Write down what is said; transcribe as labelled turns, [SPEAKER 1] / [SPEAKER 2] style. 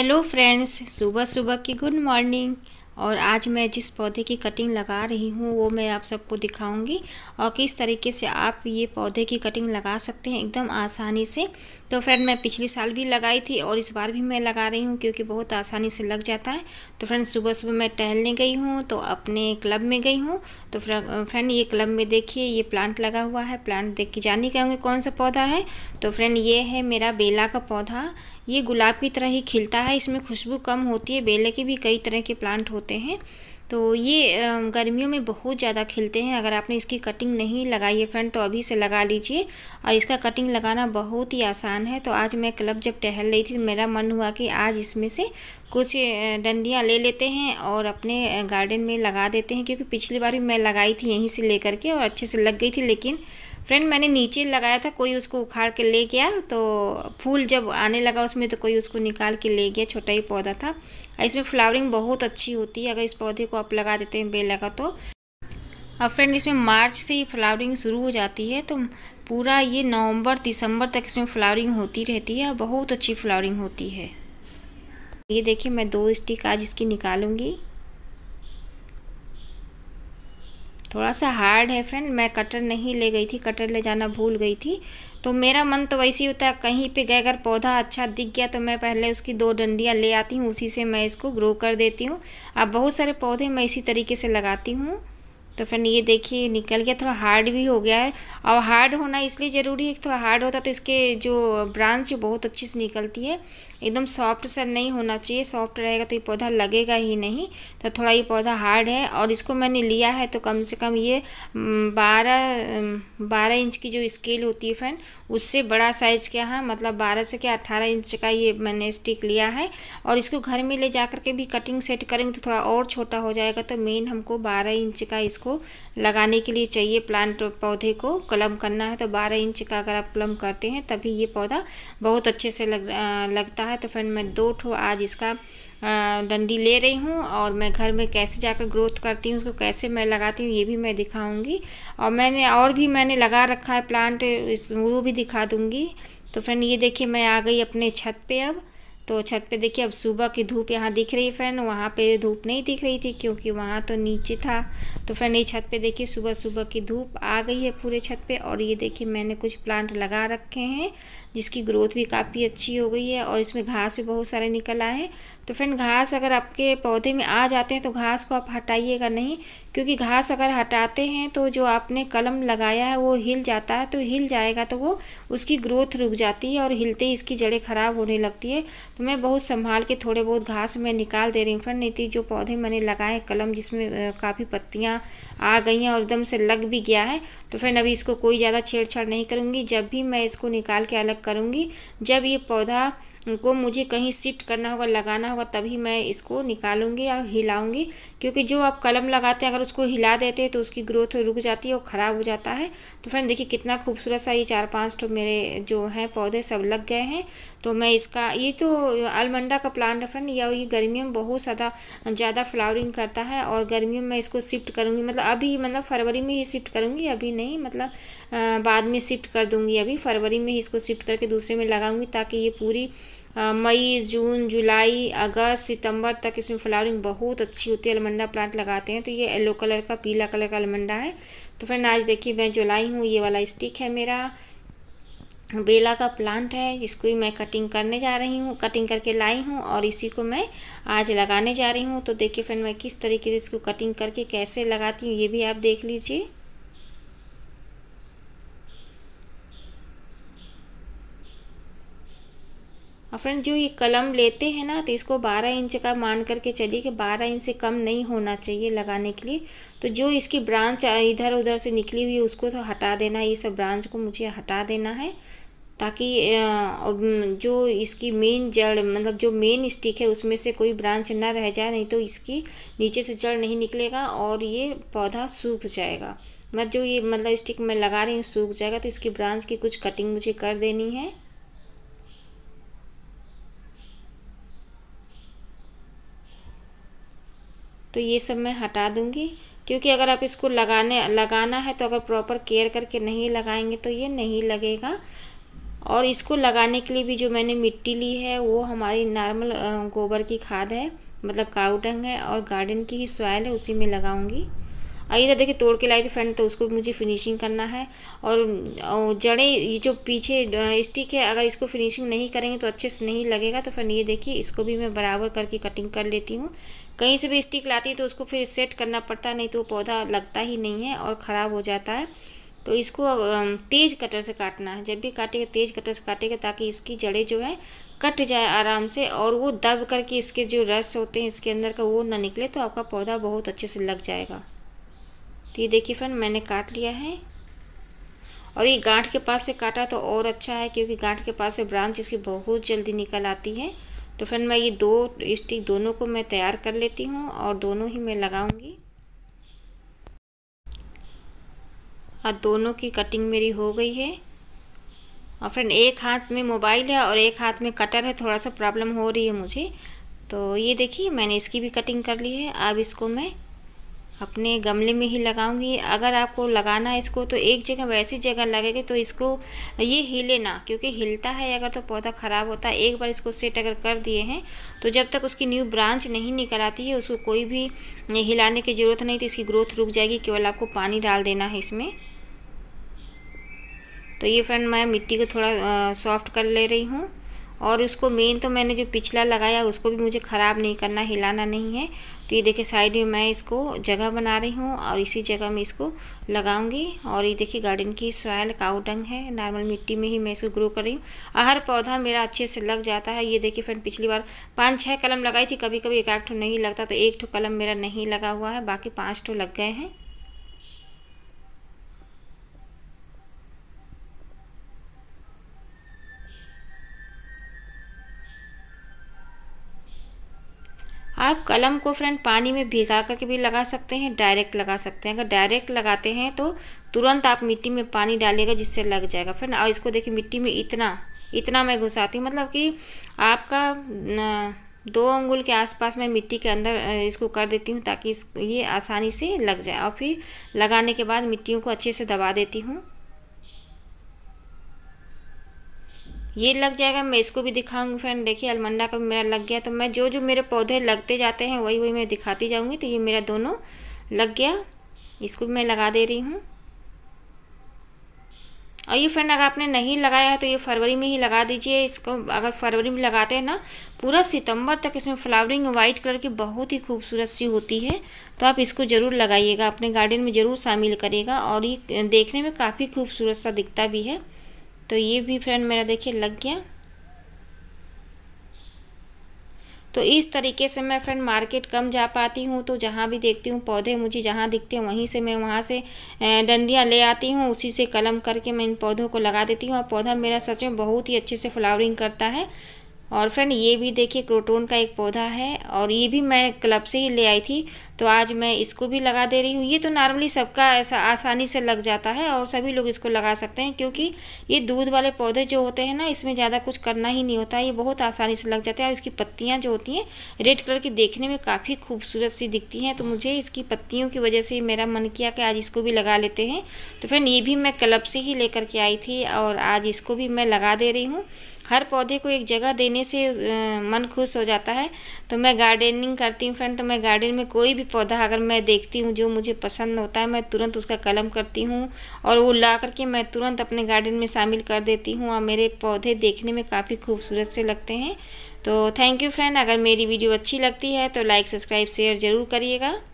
[SPEAKER 1] hello friends सुबह सुबह की गुड मॉर्निंग और आज मैं जिस पौधे की कटिंग लगा रही हूँ वो मैं आप सबको दिखाऊंगी और किस तरीके से आप ये पौधे की कटिंग लगा सकते हैं एकदम आसानी से तो फ्रेंड मैं पिछले साल भी लगाई थी और इस बार भी मैं लगा रही हूँ क्योंकि बहुत आसानी से लग जाता है तो फ्रेंड सुबह सुबह मैं टहलने गई हूँ तो अपने क्लब में गई हूँ तो फ्रेंड ये क्लब में देखिए ये प्लांट लगा हुआ है प्लांट देख के जान ही कहेंगे कौन सा पौधा है तो फ्रेंड ये है मेरा बेला का पौधा ये गुलाब की तरह ही खिलता है इसमें खुशबू कम होती है बेले के भी कई तरह के प्लांट होते हैं तो ये गर्मियों में बहुत ज़्यादा खिलते हैं अगर आपने इसकी कटिंग नहीं लगाई है फ्रेंड तो अभी से लगा लीजिए और इसका कटिंग लगाना बहुत ही आसान है तो आज मैं क्लब जब टहल रही थी तो मेरा मन हुआ कि आज इसमें से कुछ डंडियाँ ले लेते हैं और अपने गार्डन में लगा देते हैं क्योंकि पिछली बार भी मैं लगाई थी यहीं से लेकर के और अच्छे से लग गई थी लेकिन फ्रेंड मैंने नीचे लगाया था कोई उसको उखाड़ के ले गया तो फूल जब आने लगा उसमें तो कोई उसको निकाल के ले गया छोटा ही पौधा था इसमें फ्लावरिंग बहुत अच्छी होती है अगर इस पौधे को आप लगा देते हैं बेल लगा तो और फ्रेंड इसमें मार्च से ही फ्लावरिंग शुरू हो जाती है तो पूरा ये नवंबर दिसंबर तक इसमें फ्लावरिंग होती रहती है और बहुत अच्छी फ्लावरिंग होती है ये देखिए मैं दो स्टिक आज इसकी निकालूंगी थोड़ा सा हार्ड है फ्रेंड मैं कटर नहीं ले गई थी कटर ले जाना भूल गई थी तो मेरा मन तो वैसे ही होता है कहीं पे गए अगर पौधा अच्छा दिख गया तो मैं पहले उसकी दो डंडियाँ ले आती हूँ उसी से मैं इसको ग्रो कर देती हूँ अब बहुत सारे पौधे मैं इसी तरीके से लगाती हूँ तो फ्रेंड ये देखिए निकल गया थोड़ा हार्ड भी हो गया है और हार्ड होना इसलिए ज़रूरी है कि थोड़ा हार्ड होता तो इसके जो ब्रांच बहुत अच्छी से निकलती है एकदम सॉफ्ट सर नहीं होना चाहिए सॉफ्ट रहेगा तो ये पौधा लगेगा ही नहीं तो थोड़ा ये पौधा हार्ड है और इसको मैंने लिया है तो कम से कम ये बारह बारह इंच की जो स्केल होती है फ्रेंड उससे बड़ा साइज़ क्या है मतलब बारह से क्या अट्ठारह इंच का ये मैंने स्टिक लिया है और इसको घर में ले जा के भी कटिंग सेट करेंगे तो थोड़ा और छोटा हो जाएगा तो मेन हमको बारह इंच का इसको आपको लगाने के लिए चाहिए प्लांट पौधे को कलम करना है तो 12 इंच का अगर आप कलम करते हैं तभी ये पौधा बहुत अच्छे से लग आ, लगता है तो फ्रेंड मैं दो ठो आज इसका डंडी ले रही हूँ और मैं घर में कैसे जाकर ग्रोथ करती हूँ उसको कैसे मैं लगाती हूँ ये भी मैं दिखाऊँगी और मैंने और भी मैंने लगा रखा है प्लांट वो भी दिखा दूँगी तो फ्रेंड ये देखिए मैं आ गई अपने छत पर अब तो छत पे देखिए अब सुबह की धूप यहाँ दिख रही है फ्रेंड वहाँ पे धूप नहीं दिख रही थी क्योंकि वहाँ तो नीचे था तो फ्रेंड ये छत पे देखिए सुबह सुबह की धूप आ गई है पूरे छत पे और ये देखिए मैंने कुछ प्लांट लगा रखे हैं जिसकी ग्रोथ भी काफ़ी अच्छी हो गई है और इसमें घास भी बहुत सारे निकल आए हैं तो फ्रेंड घास अगर आपके पौधे में आ जाते हैं तो घास को आप हटाइएगा नहीं क्योंकि घास अगर हटाते हैं तो जो आपने कलम लगाया है वो हिल जाता है तो हिल जाएगा तो वो उसकी ग्रोथ रुक जाती है और हिलते ही इसकी जड़ें ख़राब होने लगती है तो मैं बहुत संभाल के थोड़े बहुत घास मैं निकाल दे रही हूँ फ्रेंड नहीं तो जो पौधे मैंने लगाए हैं कलम जिसमें काफ़ी पत्तियाँ आ गई हैं और एकदम से लग भी गया है तो फ्रेंड अभी इसको कोई ज़्यादा छेड़छाड़ नहीं करूँगी जब भी मैं इसको निकाल के अलग करूँगी जब ये पौधा को मुझे कहीं शिफ्ट करना होगा लगाना होगा तभी मैं इसको निकालूंगी या हिलाऊंगी क्योंकि जो आप कलम लगाते हैं अगर उसको हिला देते हैं तो उसकी ग्रोथ रुक जाती है और ख़राब हो जाता है तो फ्रेंड देखिए कितना खूबसूरत सा ये चार पाँच तो मेरे जो हैं पौधे सब लग गए हैं तो मैं इसका ये तो आलमंडा का प्लांट है फ्रेंड या ये गर्मियों में बहुत ज़्यादा ज़्यादा फ्लावरिंग करता है और गर्मियों में इसको शिफ्ट करूँगी मतलब अभी मतलब फरवरी में ही शिफ्ट करूँगी अभी नहीं मतलब बाद में शिफ्ट कर दूँगी अभी फरवरी में ही इसको शिफ्ट करके दूसरे में लगाऊँगी ताकि ये पूरी मई जून जुलाई अगस्त सितंबर तक इसमें फ्लावरिंग बहुत अच्छी होती है अलमंडा प्लांट लगाते हैं तो ये येलो कलर का पीला कलर का अलमंडा है तो फ्रेंड आज देखिए मैं जुलाई हूँ ये वाला स्टिक है मेरा बेला का प्लांट है जिसको मैं कटिंग करने जा रही हूँ कटिंग करके लाई हूँ और इसी को मैं आज लगाने जा रही हूँ तो देखिए फ्रेंड मैं किस तरीके से इसको कटिंग करके कैसे लगाती हूँ ये भी आप देख लीजिए और हाँ फ्रेंड जो ये कलम लेते हैं ना तो इसको 12 इंच का मान करके चलिए कि 12 इंच से कम नहीं होना चाहिए लगाने के लिए तो जो इसकी ब्रांच इधर उधर से निकली हुई उसको तो हटा देना है ये सब ब्रांच को मुझे हटा देना है ताकि जो इसकी मेन जड़ मतलब जो मेन स्टिक है उसमें से कोई ब्रांच ना रह जाए नहीं तो इसकी नीचे से जड़ नहीं निकलेगा और ये पौधा सूख जाएगा मत जो ये मतलब स्टिक मैं लगा रही हूँ सूख जाएगा तो इसकी ब्रांच की कुछ कटिंग मुझे कर देनी है तो ये सब मैं हटा दूँगी क्योंकि अगर आप इसको लगाने लगाना है तो अगर प्रॉपर केयर करके नहीं लगाएंगे तो ये नहीं लगेगा और इसको लगाने के लिए भी जो मैंने मिट्टी ली है वो हमारी नॉर्मल गोबर की खाद है मतलब काउडंग है और गार्डन की ही सॉयल है उसी में लगाऊंगी और इधर देखिए तोड़ के लाई थी फ्रेंड तो उसको मुझे फिनिशिंग करना है और जड़े ये जो पीछे स्टिक है अगर इसको फिनिशिंग नहीं करेंगे तो अच्छे से नहीं लगेगा तो फ्रेंड ये देखिए इसको भी मैं बराबर करके कटिंग कर लेती हूँ कहीं से भी स्टिक लाती है तो उसको फिर सेट करना पड़ता नहीं तो पौधा लगता ही नहीं है और ख़राब हो जाता है तो इसको तेज़ कटर से काटना है जब भी काटेगा तेज़ कटर से काटेगा ताकि इसकी जड़ें जो है कट जाए आराम से और वो दब करके इसके जो रस होते हैं इसके अंदर का वो ना निकले तो आपका पौधा बहुत अच्छे से लग जाएगा तो ये देखिए फ्रेंड मैंने काट लिया है और ये गांठ के पास से काटा तो और अच्छा है क्योंकि गांठ के पास से ब्रांच इसकी बहुत जल्दी निकल आती है तो फ्रेंड मैं ये दो स्टिक दोनों को मैं तैयार कर लेती हूँ और दोनों ही मैं लगाऊंगी और हाँ, दोनों की कटिंग मेरी हो गई है और फ्रेंड एक हाथ में मोबाइल है और एक हाथ में कटर है थोड़ा सा प्रॉब्लम हो रही है मुझे तो ये देखिए मैंने इसकी भी कटिंग कर ली है अब इसको मैं अपने गमले में ही लगाऊंगी अगर आपको लगाना है इसको तो एक जगह वैसी जगह लगेगी तो इसको ये हिले ना क्योंकि हिलता है अगर तो पौधा ख़राब होता है एक बार इसको सेट अगर कर दिए हैं तो जब तक उसकी न्यू ब्रांच नहीं निकल आती है उसको कोई भी हिलाने की ज़रूरत नहीं तो इसकी ग्रोथ रुक जाएगी केवल आपको पानी डाल देना है इसमें तो ये फ्रेंड मैं मिट्टी को थोड़ा सॉफ्ट कर ले रही हूँ और उसको मेन तो मैंने जो पिछला लगाया उसको भी मुझे ख़राब नहीं करना हिलाना नहीं है तो ये देखिए साइड में मैं इसको जगह बना रही हूँ और इसी जगह में इसको लगाऊंगी और ये देखिए गार्डन की सॉयल काउडंग है नॉर्मल मिट्टी में ही मैं इसको ग्रो कर रही हूँ हर पौधा मेरा अच्छे से लग जाता है ये देखिए फ्रेंड पिछली बार पाँच छः कलम लगाई थी कभी कभी एक आठ ठो नहीं लगता तो एक ठो कलम मेरा नहीं लगा हुआ है बाकी पाँच ठो लग गए हैं आप कलम को फ्रेंड पानी में भिगा करके भी लगा सकते हैं डायरेक्ट लगा सकते हैं अगर डायरेक्ट लगाते हैं तो तुरंत आप मिट्टी में पानी डालिएगा जिससे लग जाएगा फ्रेंड और इसको देखिए मिट्टी में इतना इतना मैं घुसाती हूँ मतलब कि आपका दो अंगुल के आसपास मैं मिट्टी के अंदर इसको कर देती हूँ ताकि इस ये आसानी से लग जाए और फिर लगाने के बाद मिट्टियों को अच्छे से दबा देती हूँ ये लग जाएगा मैं इसको भी दिखाऊंगी फ्रेंड देखिए अलमंडा का मेरा लग गया तो मैं जो जो मेरे पौधे लगते जाते हैं वही वही मैं दिखाती जाऊंगी तो ये मेरा दोनों लग गया इसको भी मैं लगा दे रही हूँ और ये फ्रेंड अगर आपने नहीं लगाया है तो ये फरवरी में ही लगा दीजिए इसको अगर फरवरी में लगाते हैं ना पूरा सितम्बर तक इसमें फ्लावरिंग वाइट कलर की बहुत ही खूबसूरत सी होती है तो आप इसको ज़रूर लगाइएगा अपने गार्डन में ज़रूर शामिल करिएगा और ये देखने में काफ़ी खूबसूरत सा दिखता भी है तो ये भी फ्रेंड मेरा देखिए लग गया तो इस तरीके से मैं फ्रेंड मार्केट कम जा पाती हूँ तो जहाँ भी देखती हूँ पौधे मुझे जहाँ दिखते हैं वहीं से मैं वहाँ से डंडियाँ ले आती हूँ उसी से कलम करके मैं इन पौधों को लगा देती हूँ और पौधा मेरा सच में बहुत ही अच्छे से फ्लावरिंग करता है और फ्रेंड ये भी देखिए क्रोटोन का एक पौधा है और ये भी मैं क्लब से ही ले आई थी तो आज मैं इसको भी लगा दे रही हूँ ये तो नॉर्मली सबका ऐसा आसानी से लग जाता है और सभी लोग इसको लगा सकते हैं क्योंकि ये दूध वाले पौधे जो होते हैं ना इसमें ज़्यादा कुछ करना ही नहीं होता ये बहुत आसानी से लग जाते हैं और इसकी पत्तियाँ जो होती हैं रेड कलर की देखने में काफ़ी खूबसूरत सी दिखती हैं तो मुझे इसकी पत्तियों की वजह से मेरा मन किया कि आज इसको भी लगा लेते हैं तो फ्रेंड ये भी मैं क्लब से ही लेकर के आई थी और आज इसको भी मैं लगा दे रही हूँ हर पौधे को एक जगह देने से मन खुश हो जाता है तो मैं गार्डनिंग करती हूँ फ्रेंड तो मैं गार्डन में कोई भी पौधा अगर मैं देखती हूँ जो मुझे पसंद होता है मैं तुरंत उसका कलम करती हूँ और वो ला करके मैं तुरंत अपने गार्डन में शामिल कर देती हूँ और मेरे पौधे देखने में काफ़ी खूबसूरत से लगते हैं तो थैंक यू फ्रेंड अगर मेरी वीडियो अच्छी लगती है तो लाइक सब्सक्राइब शेयर ज़रूर करिएगा